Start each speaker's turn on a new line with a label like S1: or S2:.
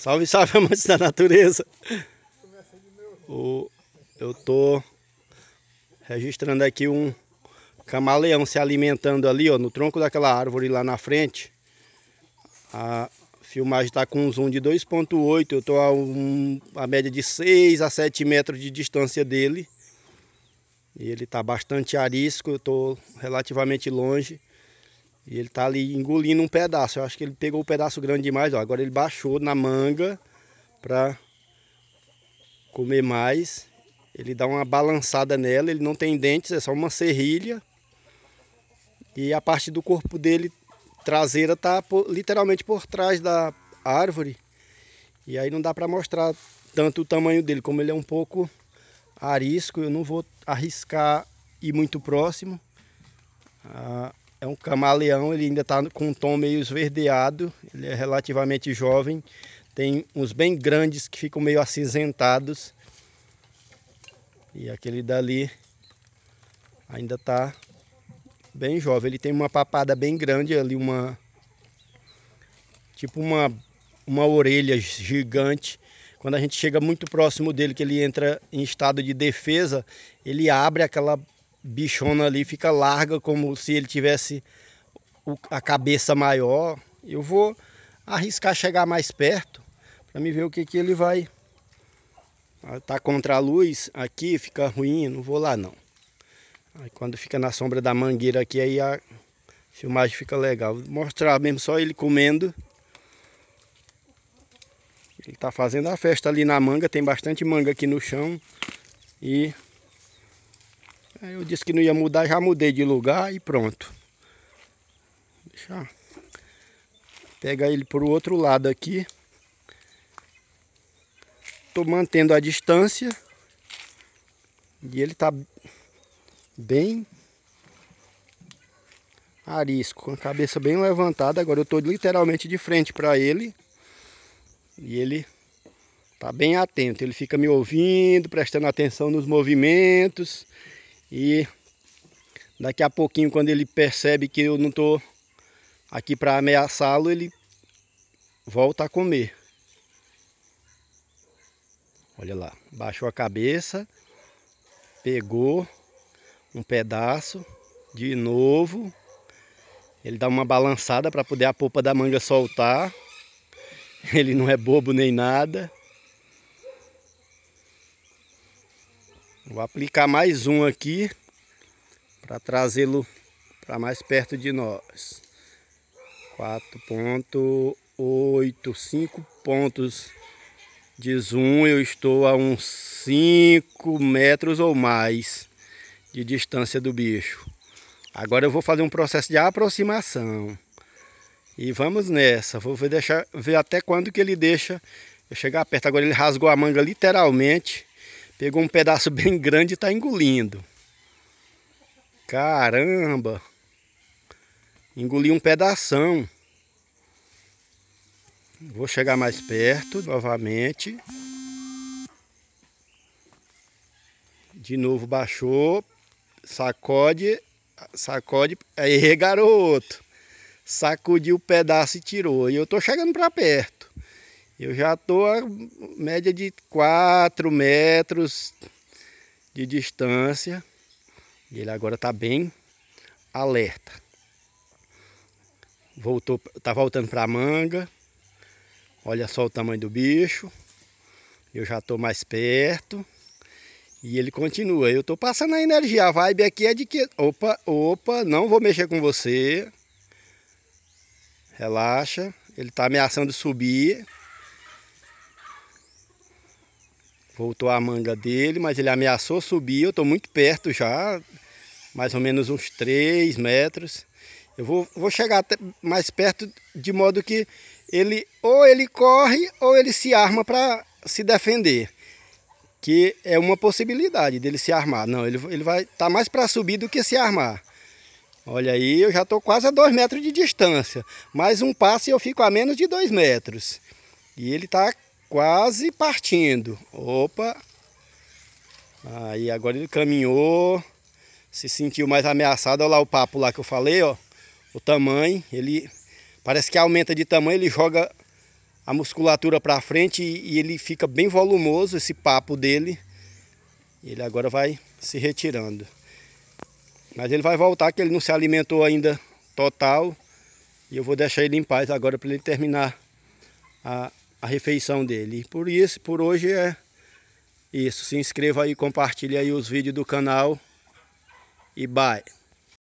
S1: Salve, salve, amantes da natureza. O, eu tô registrando aqui um camaleão se alimentando ali, ó, no tronco daquela árvore lá na frente. A filmagem tá com um zoom de 2.8, eu tô a, um, a média de 6 a 7 metros de distância dele. E ele tá bastante arisco, eu tô relativamente longe. E ele tá ali engolindo um pedaço. Eu acho que ele pegou o um pedaço grande demais, ó. Agora ele baixou na manga para comer mais. Ele dá uma balançada nela, ele não tem dentes, é só uma serrilha. E a parte do corpo dele traseira tá por, literalmente por trás da árvore. E aí não dá para mostrar tanto o tamanho dele, como ele é um pouco arisco, eu não vou arriscar ir muito próximo. Ah, é um camaleão, ele ainda está com um tom meio esverdeado, ele é relativamente jovem. Tem uns bem grandes que ficam meio acinzentados. E aquele dali ainda está bem jovem. Ele tem uma papada bem grande ali, uma tipo uma, uma orelha gigante. Quando a gente chega muito próximo dele, que ele entra em estado de defesa, ele abre aquela bichona ali fica larga, como se ele tivesse a cabeça maior. Eu vou arriscar chegar mais perto para me ver o que, que ele vai. Ah, tá contra a luz aqui, fica ruim, não vou lá não. Aí quando fica na sombra da mangueira aqui, aí a filmagem fica legal. Vou mostrar mesmo só ele comendo. Ele tá fazendo a festa ali na manga, tem bastante manga aqui no chão. E eu disse que não ia mudar, já mudei de lugar e pronto. Deixa. Pega ele para o outro lado aqui. Tô mantendo a distância. E ele tá bem arisco, com a cabeça bem levantada. Agora eu estou literalmente de frente para ele. E ele tá bem atento, ele fica me ouvindo, prestando atenção nos movimentos. E daqui a pouquinho, quando ele percebe que eu não estou aqui para ameaçá-lo, ele volta a comer. Olha lá, baixou a cabeça, pegou um pedaço, de novo. Ele dá uma balançada para poder a polpa da manga soltar. Ele não é bobo nem nada. Vou aplicar mais um aqui para trazê-lo para mais perto de nós. 4.85 pontos de zoom, eu estou a uns 5 metros ou mais de distância do bicho. Agora eu vou fazer um processo de aproximação. E vamos nessa. Vou ver, deixar, ver até quando que ele deixa eu chegar perto. Agora ele rasgou a manga literalmente. Pegou um pedaço bem grande e está engolindo. Caramba! Engoli um pedação. Vou chegar mais perto novamente. De novo baixou. Sacode. Sacode. Aí, garoto. Sacudiu o pedaço e tirou. E eu estou chegando para perto. Eu já estou a média de 4 metros de distância. E ele agora está bem alerta. Voltou, está voltando para a manga. Olha só o tamanho do bicho. Eu já estou mais perto. E ele continua. Eu estou passando a energia. A vibe aqui é de que... Opa, opa, não vou mexer com você. Relaxa. Ele está ameaçando subir. Voltou a manga dele, mas ele ameaçou subir. Eu estou muito perto já, mais ou menos uns 3 metros. Eu vou, vou chegar até mais perto de modo que ele ou ele corre ou ele se arma para se defender. Que é uma possibilidade dele se armar. Não, ele, ele vai estar tá mais para subir do que se armar. Olha aí, eu já estou quase a 2 metros de distância. Mais um passo e eu fico a menos de 2 metros. E ele está quase partindo. Opa! Aí agora ele caminhou, se sentiu mais ameaçado. Olha lá o papo lá que eu falei, ó. O tamanho, ele parece que aumenta de tamanho, ele joga a musculatura para frente e, e ele fica bem volumoso esse papo dele. Ele agora vai se retirando. Mas ele vai voltar que ele não se alimentou ainda total. E eu vou deixar ele em paz agora para ele terminar a, a refeição dele. Por isso, por hoje é isso. Se inscreva aí, compartilhe aí os vídeos do canal e bye.